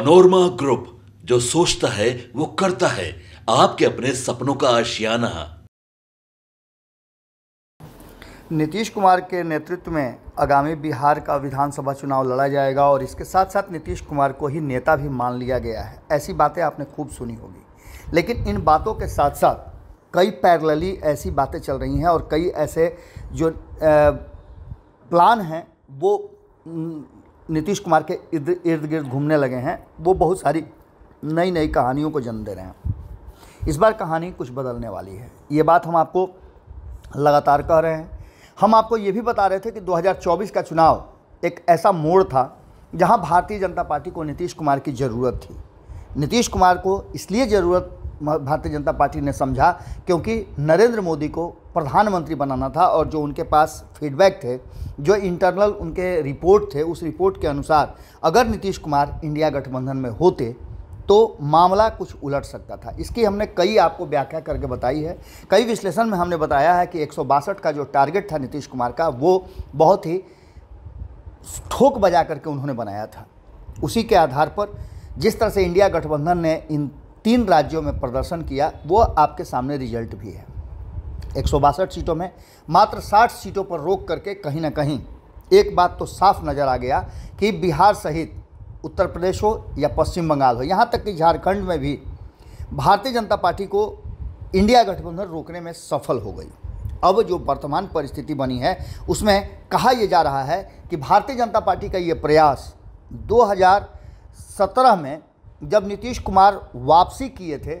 panorama group जो सोचता है वो करता है आपके अपने सपनों का आशियाना नीतीश कुमार के नेतृत्व में आगामी बिहार का विधानसभा चुनाव लड़ा जाएगा और इसके साथ साथ नीतीश कुमार को ही नेता भी मान लिया गया है ऐसी बातें आपने खूब सुनी होगी लेकिन इन बातों के साथ साथ कई पैरलली ऐसी बातें चल रही हैं और कई ऐसे जो प्लान हैं वो नीतीश कुमार के इर्द इर्द गिर्द घूमने लगे हैं वो बहुत सारी नई नई कहानियों को जन्म दे रहे हैं इस बार कहानी कुछ बदलने वाली है ये बात हम आपको लगातार कह रहे हैं हम आपको ये भी बता रहे थे कि 2024 का चुनाव एक ऐसा मोड़ था जहां भारतीय जनता पार्टी को नीतीश कुमार की ज़रूरत थी नीतीश कुमार को इसलिए ज़रूरत भारतीय जनता पार्टी ने समझा क्योंकि नरेंद्र मोदी को प्रधानमंत्री बनाना था और जो उनके पास फीडबैक थे जो इंटरनल उनके रिपोर्ट थे उस रिपोर्ट के अनुसार अगर नीतीश कुमार इंडिया गठबंधन में होते तो मामला कुछ उलट सकता था इसकी हमने कई आपको व्याख्या करके बताई है कई विश्लेषण में हमने बताया है कि एक का जो टारगेट था नीतीश कुमार का वो बहुत ही ठोक बजा करके उन्होंने बनाया था उसी के आधार पर जिस तरह से इंडिया गठबंधन ने इन तीन राज्यों में प्रदर्शन किया वो आपके सामने रिजल्ट भी है एक सीटों में मात्र 60 सीटों पर रोक करके कहीं ना कहीं एक बात तो साफ नज़र आ गया कि बिहार सहित उत्तर प्रदेश हो या पश्चिम बंगाल हो यहाँ तक कि झारखंड में भी भारतीय जनता पार्टी को इंडिया गठबंधन रोकने में सफल हो गई अब जो वर्तमान परिस्थिति बनी है उसमें कहा यह जा रहा है कि भारतीय जनता पार्टी का ये प्रयास 2017 में जब नीतीश कुमार वापसी किए थे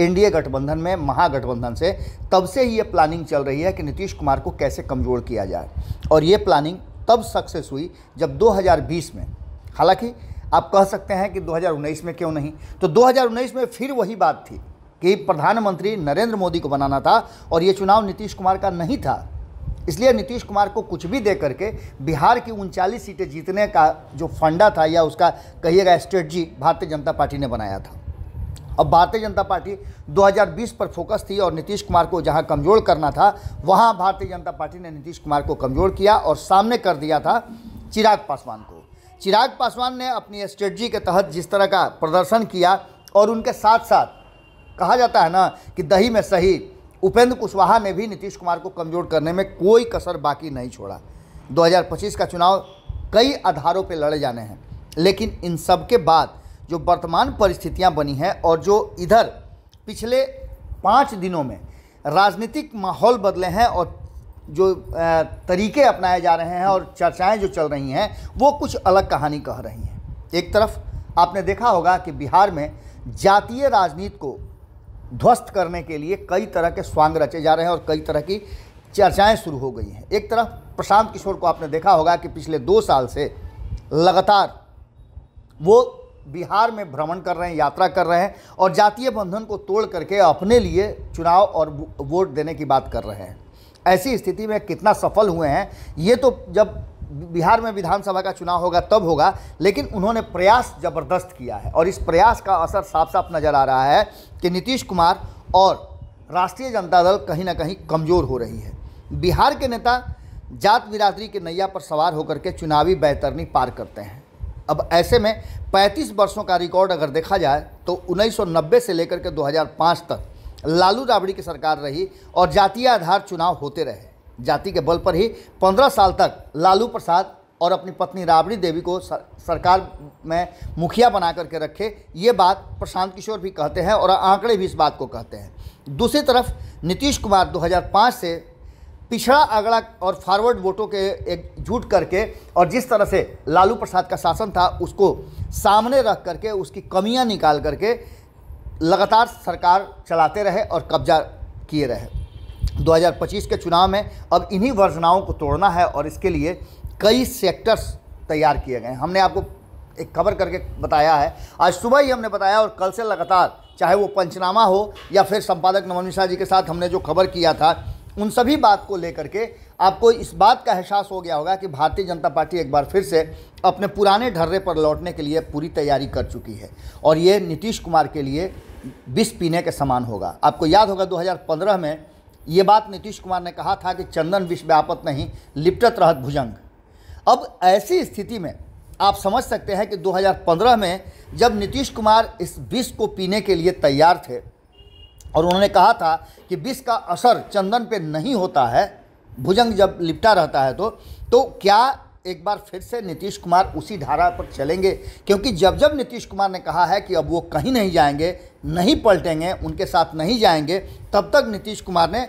एनडीए गठबंधन में महागठबंधन से तब से ही ये प्लानिंग चल रही है कि नीतीश कुमार को कैसे कमज़ोर किया जाए और ये प्लानिंग तब सक्सेस हुई जब 2020 में हालांकि आप कह सकते हैं कि 2019 में क्यों नहीं तो 2019 में फिर वही बात थी कि प्रधानमंत्री नरेंद्र मोदी को बनाना था और ये चुनाव नीतीश कुमार का नहीं था इसलिए नीतीश कुमार को कुछ भी दे करके बिहार की उनचालीस सीटें जीतने का जो फंडा था या उसका कहिएगा स्ट्रेटजी भारतीय जनता पार्टी ने बनाया था अब भारतीय जनता पार्टी 2020 पर फोकस थी और नीतीश कुमार को जहां कमज़ोर करना था वहां भारतीय जनता पार्टी ने नीतीश कुमार को कमज़ोर किया और सामने कर दिया था चिराग पासवान को चिराग पासवान ने अपनी स्ट्रेटजी के तहत जिस तरह का प्रदर्शन किया और उनके साथ साथ कहा जाता है ना कि दही में सही उपेंद्र कुशवाहा ने भी नीतीश कुमार को कमज़ोर करने में कोई कसर बाकी नहीं छोड़ा दो का चुनाव कई आधारों पर लड़े जाने हैं लेकिन इन सबके बाद जो वर्तमान परिस्थितियां बनी हैं और जो इधर पिछले पाँच दिनों में राजनीतिक माहौल बदले हैं और जो तरीके अपनाए जा रहे हैं और चर्चाएं जो चल रही हैं वो कुछ अलग कहानी कह रही हैं एक तरफ आपने देखा होगा कि बिहार में जातीय राजनीति को ध्वस्त करने के लिए कई तरह के स्वांग रचे जा रहे हैं और कई तरह की चर्चाएं शुरू हो गई हैं एक तरफ प्रशांत किशोर को आपने देखा होगा कि पिछले दो साल से लगातार वो बिहार में भ्रमण कर रहे हैं यात्रा कर रहे हैं और जातीय बंधन को तोड़ करके अपने लिए चुनाव और वोट देने की बात कर रहे हैं ऐसी स्थिति में कितना सफल हुए हैं ये तो जब बिहार में विधानसभा का चुनाव होगा तब होगा लेकिन उन्होंने प्रयास ज़बरदस्त किया है और इस प्रयास का असर साफ साफ नज़र आ रहा है कि नीतीश कुमार और राष्ट्रीय जनता दल कहीं ना कहीं कमज़ोर हो रही है बिहार के नेता जात बिरादरी के नैया पर सवार होकर के चुनावी बेहतरनी पार करते हैं अब ऐसे में 35 वर्षों का रिकॉर्ड अगर देखा जाए तो 1990 से लेकर के 2005 तक लालू राबड़ी की सरकार रही और जातीय आधार चुनाव होते रहे जाति के बल पर ही 15 साल तक लालू प्रसाद और अपनी पत्नी राबड़ी देवी को सरकार में मुखिया बना करके रखे ये बात प्रशांत किशोर भी कहते हैं और आंकड़े भी इस बात को कहते हैं दूसरी तरफ नीतीश कुमार 2005 से पिछड़ा अगड़ा और फॉरवर्ड वोटों के एकजुट करके और जिस तरह से लालू प्रसाद का शासन था उसको सामने रख करके उसकी कमियां निकाल करके लगातार सरकार चलाते रहे और कब्जा किए रहे 2025 के चुनाव में अब इन्हीं वर्जनाओं को तोड़ना है और इसके लिए कई सेक्टर्स तैयार किए गए हमने आपको एक खबर करके बताया है आज सुबह ही हमने बताया और कल से लगातार चाहे वो पंचनामा हो या फिर संपादक नवन मिश्रा जी के साथ हमने जो खबर किया था उन सभी बात को लेकर के आपको इस बात का एहसास हो गया होगा कि भारतीय जनता पार्टी एक बार फिर से अपने पुराने ढर्रे पर लौटने के लिए पूरी तैयारी कर चुकी है और ये नीतीश कुमार के लिए विष पीने के समान होगा आपको याद होगा 2015 में ये बात नीतीश कुमार ने कहा था कि चंदन विष व्यापत नहीं लिपटत रहत भुजंग अब ऐसी स्थिति में आप समझ सकते हैं कि 2015 में जब नीतीश कुमार इस विष को पीने के लिए तैयार थे और उन्होंने कहा था कि विष का असर चंदन पे नहीं होता है भुजंग जब लिपटा रहता है तो तो क्या एक बार फिर से नीतीश कुमार उसी धारा पर चलेंगे क्योंकि जब जब नीतीश कुमार ने कहा है कि अब वो कहीं नहीं जाएंगे नहीं पलटेंगे उनके साथ नहीं जाएंगे तब तक नीतीश कुमार ने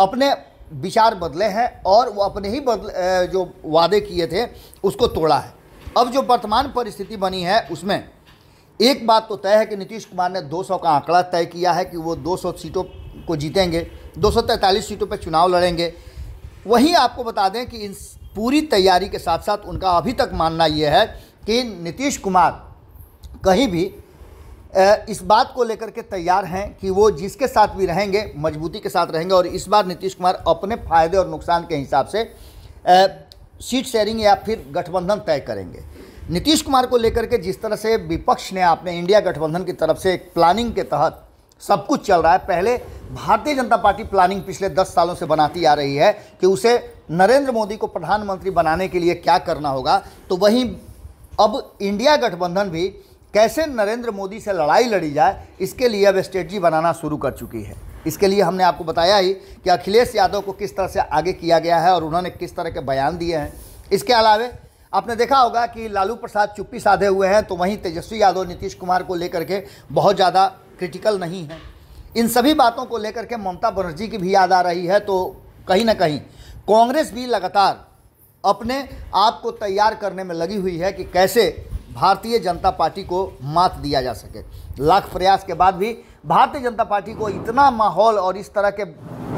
अपने विचार बदले हैं और वो अपने ही बदले जो वादे किए थे उसको तोड़ा है अब जो वर्तमान परिस्थिति बनी है उसमें एक बात तो तय है कि नीतीश कुमार ने 200 का आंकड़ा तय किया है कि वो 200 सीटों को जीतेंगे 243 सीटों पर चुनाव लड़ेंगे वहीं आपको बता दें कि इन पूरी तैयारी के साथ साथ उनका अभी तक मानना यह है कि नीतीश कुमार कहीं भी इस बात को लेकर के तैयार हैं कि वो जिसके साथ भी रहेंगे मजबूती के साथ रहेंगे और इस बार नीतीश कुमार अपने फायदे और नुकसान के हिसाब से सीट शेयरिंग या फिर गठबंधन तय करेंगे नीतीश कुमार को लेकर के जिस तरह से विपक्ष ने आपने इंडिया गठबंधन की तरफ से एक प्लानिंग के तहत सब कुछ चल रहा है पहले भारतीय जनता पार्टी प्लानिंग पिछले दस सालों से बनाती आ रही है कि उसे नरेंद्र मोदी को प्रधानमंत्री बनाने के लिए क्या करना होगा तो वहीं अब इंडिया गठबंधन भी कैसे नरेंद्र मोदी से लड़ाई लड़ी जाए इसके लिए अब स्ट्रेटजी बनाना शुरू कर चुकी है इसके लिए हमने आपको बताया ही कि अखिलेश यादव को किस तरह से आगे किया गया है और उन्होंने किस तरह के बयान दिए हैं इसके अलावे आपने देखा होगा कि लालू प्रसाद चुप्पी साधे हुए हैं तो वहीं तेजस्वी यादव नीतीश कुमार को लेकर के बहुत ज़्यादा क्रिटिकल नहीं है इन सभी बातों को लेकर के ममता बनर्जी की भी याद आ रही है तो कहीं ना कहीं कांग्रेस भी लगातार अपने आप को तैयार करने में लगी हुई है कि कैसे भारतीय जनता पार्टी को मात दिया जा सके लाख प्रयास के बाद भी भारतीय जनता पार्टी को इतना माहौल और इस तरह के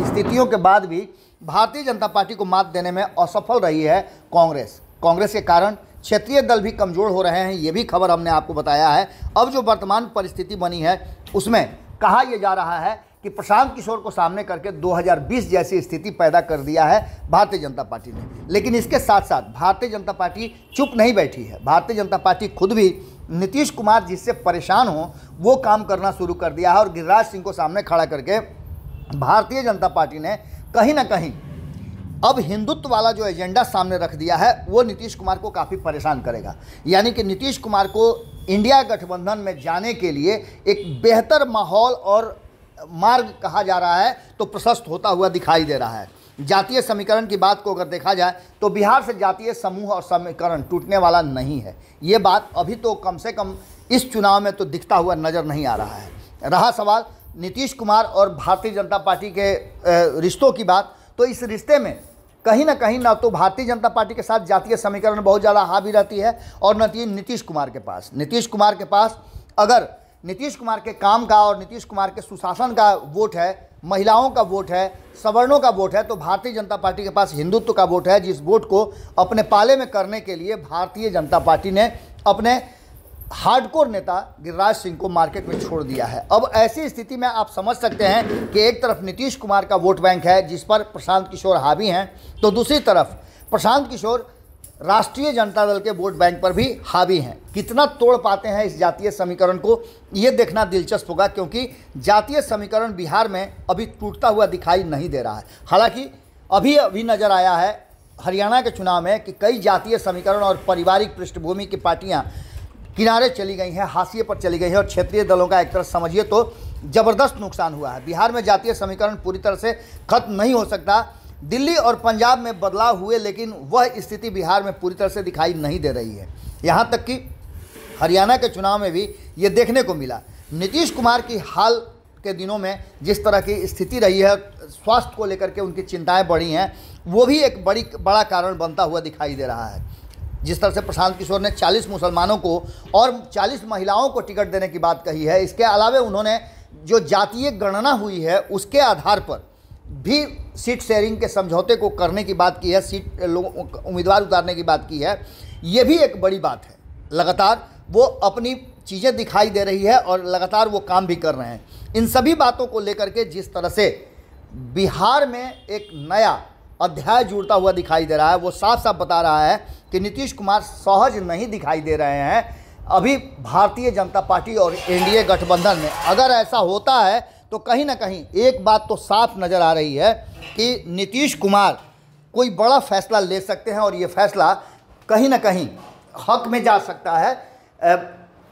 स्थितियों के बाद भी भारतीय जनता पार्टी को मात देने में असफल रही है कांग्रेस कांग्रेस के कारण क्षेत्रीय दल भी कमज़ोर हो रहे हैं ये भी खबर हमने आपको बताया है अब जो वर्तमान परिस्थिति बनी है उसमें कहा यह जा रहा है कि प्रशांत किशोर को सामने करके 2020 जैसी स्थिति पैदा कर दिया है भारतीय जनता पार्टी ने लेकिन इसके साथ साथ भारतीय जनता पार्टी चुप नहीं बैठी है भारतीय जनता पार्टी खुद भी नीतीश कुमार जिससे परेशान हो वो काम करना शुरू कर दिया है और गिरिराज सिंह को सामने खड़ा करके भारतीय जनता पार्टी ने कहीं ना कहीं अब हिंदुत्व वाला जो एजेंडा सामने रख दिया है वो नीतीश कुमार को काफ़ी परेशान करेगा यानी कि नीतीश कुमार को इंडिया गठबंधन में जाने के लिए एक बेहतर माहौल और मार्ग कहा जा रहा है तो प्रशस्त होता हुआ दिखाई दे रहा है जातीय समीकरण की बात को अगर देखा जाए तो बिहार से जातीय समूह और समीकरण टूटने वाला नहीं है ये बात अभी तो कम से कम इस चुनाव में तो दिखता हुआ नज़र नहीं आ रहा है रहा सवाल नीतीश कुमार और भारतीय जनता पार्टी के रिश्तों की बात तो इस रिश्ते में कहीं ना कहीं ना तो भारतीय जनता पार्टी के साथ जातीय समीकरण बहुत ज़्यादा हावी रहती है और न तो नीतीश कुमार के पास नीतीश कुमार के पास अगर नीतीश कुमार के काम का और नीतीश कुमार के सुशासन का वोट है महिलाओं का वोट है सवर्णों का वोट है तो भारतीय जनता पार्टी के पास हिंदुत्व का वोट है जिस वोट को अपने पाले में करने के लिए भारतीय जनता पार्टी ने अपने हार्डकोर नेता गिरिराज सिंह को मार्केट में छोड़ दिया है अब ऐसी स्थिति में आप समझ सकते हैं कि एक तरफ नीतीश कुमार का वोट बैंक है जिस पर प्रशांत किशोर हावी हैं तो दूसरी तरफ प्रशांत किशोर राष्ट्रीय जनता दल के वोट बैंक पर भी हावी हैं कितना तोड़ पाते हैं इस जातीय समीकरण को ये देखना दिलचस्प होगा क्योंकि जातीय समीकरण बिहार में अभी टूटता हुआ दिखाई नहीं दे रहा है हालांकि अभी अभी नज़र आया है हरियाणा के चुनाव में कि कई जातीय समीकरण और पारिवारिक पृष्ठभूमि की पार्टियां किनारे चली गई हैं हाशिए पर चली गई हैं और क्षेत्रीय दलों का एक तरह समझिए तो ज़बरदस्त नुकसान हुआ है बिहार में जातीय समीकरण पूरी तरह से खत्म नहीं हो सकता दिल्ली और पंजाब में बदलाव हुए लेकिन वह स्थिति बिहार में पूरी तरह से दिखाई नहीं दे रही है यहाँ तक कि हरियाणा के चुनाव में भी ये देखने को मिला नीतीश कुमार की हाल के दिनों में जिस तरह की स्थिति रही है स्वास्थ्य को लेकर के उनकी चिंताएं बढ़ी हैं वो भी एक बड़ी बड़ा कारण बनता हुआ दिखाई दे रहा है जिस तरह से प्रशांत किशोर ने 40 मुसलमानों को और 40 महिलाओं को टिकट देने की बात कही है इसके अलावा उन्होंने जो जातीय गणना हुई है उसके आधार पर भी सीट शेयरिंग के समझौते को करने की बात की है सीट लोगों उम्मीदवार उतारने की बात की है ये भी एक बड़ी बात है लगातार वो अपनी चीज़ें दिखाई दे रही है और लगातार वो काम भी कर रहे हैं इन सभी बातों को लेकर के जिस तरह से बिहार में एक नया अध्याय जुड़ता हुआ दिखाई दे रहा है वो साफ साफ बता रहा है कि नीतीश कुमार सहज नहीं दिखाई दे रहे हैं अभी भारतीय जनता पार्टी और एनडीए गठबंधन में अगर ऐसा होता है तो कहीं ना कहीं एक बात तो साफ नज़र आ रही है कि नीतीश कुमार कोई बड़ा फैसला ले सकते हैं और ये फैसला कहीं ना कहीं हक में जा सकता है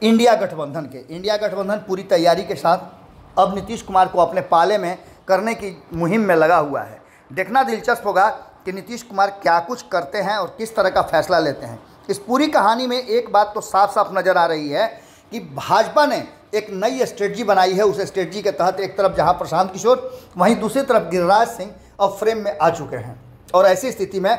इंडिया गठबंधन के इंडिया गठबंधन पूरी तैयारी के साथ अब नीतीश कुमार को अपने पाले में करने की मुहिम में लगा हुआ है देखना दिलचस्प होगा कि नीतीश कुमार क्या कुछ करते हैं और किस तरह का फैसला लेते हैं इस पूरी कहानी में एक बात तो साफ साफ नज़र आ रही है कि भाजपा ने एक नई स्ट्रेटजी बनाई है उस स्ट्रेटजी के तहत एक तरफ जहां प्रशांत किशोर वहीं दूसरी तरफ गिरिराज सिंह अब फ्रेम में आ चुके हैं और ऐसी स्थिति में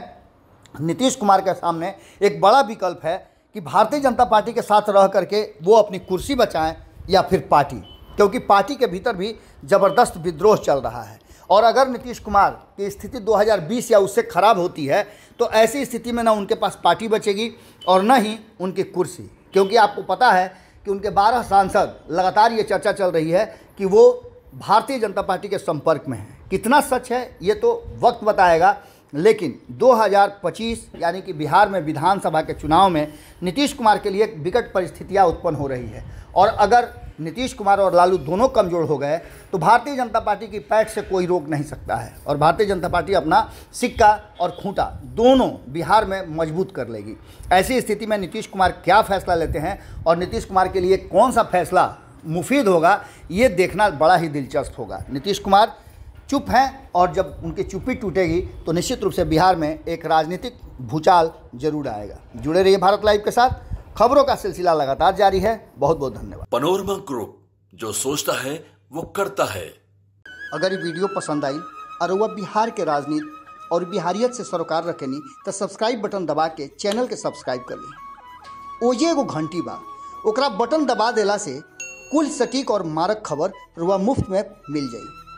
नीतीश कुमार के सामने एक बड़ा विकल्प है कि भारतीय जनता पार्टी के साथ रह करके वो अपनी कुर्सी बचाएँ या फिर पार्टी क्योंकि पार्टी के भीतर भी ज़बरदस्त विद्रोह चल रहा है और अगर नीतीश कुमार की स्थिति 2020 या उससे खराब होती है तो ऐसी स्थिति में ना उनके पास पार्टी बचेगी और न ही उनकी कुर्सी क्योंकि आपको पता है कि उनके 12 सांसद लगातार ये चर्चा चल रही है कि वो भारतीय जनता पार्टी के संपर्क में हैं कितना सच है ये तो वक्त बताएगा लेकिन 2025 यानी कि बिहार में विधानसभा के चुनाव में नीतीश कुमार के लिए एक विकट परिस्थितियां उत्पन्न हो रही है और अगर नीतीश कुमार और लालू दोनों कमज़ोर हो गए तो भारतीय जनता पार्टी की पैठ से कोई रोक नहीं सकता है और भारतीय जनता पार्टी अपना सिक्का और खूंटा दोनों बिहार में मजबूत कर लेगी ऐसी स्थिति में नीतीश कुमार क्या फैसला लेते हैं और नीतीश कुमार के लिए कौन सा फैसला मुफीद होगा ये देखना बड़ा ही दिलचस्प होगा नीतीश कुमार चुप हैं और जब उनकी चुप्पी टूटेगी तो निश्चित रूप से बिहार में एक राजनीतिक भूचाल जरूर आएगा जुड़े रहिए भारत लाइव के साथ खबरों का सिलसिला लगातार जारी है बहुत बहुत धन्यवाद पनोरमा ग्रुप जो सोचता है वो करता है अगर ये वीडियो पसंद आई और वह बिहार के राजनीति और बिहारियत से सरोकार रखेनी तो सब्सक्राइब बटन दबा के चैनल के सब्सक्राइब कर ली ओजे एगो घंटी बा ओकरा बटन दबा देला से कुल सटीक और मारक खबर रुआ मुफ्त में मिल जाएगी